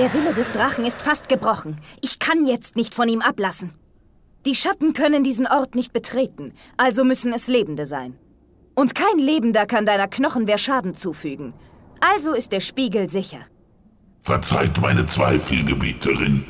Der Wille des Drachen ist fast gebrochen. Ich kann jetzt nicht von ihm ablassen. Die Schatten können diesen Ort nicht betreten, also müssen es Lebende sein. Und kein Lebender kann deiner Knochenwehr Schaden zufügen. Also ist der Spiegel sicher. Verzeiht meine Zweifel, Gebieterin.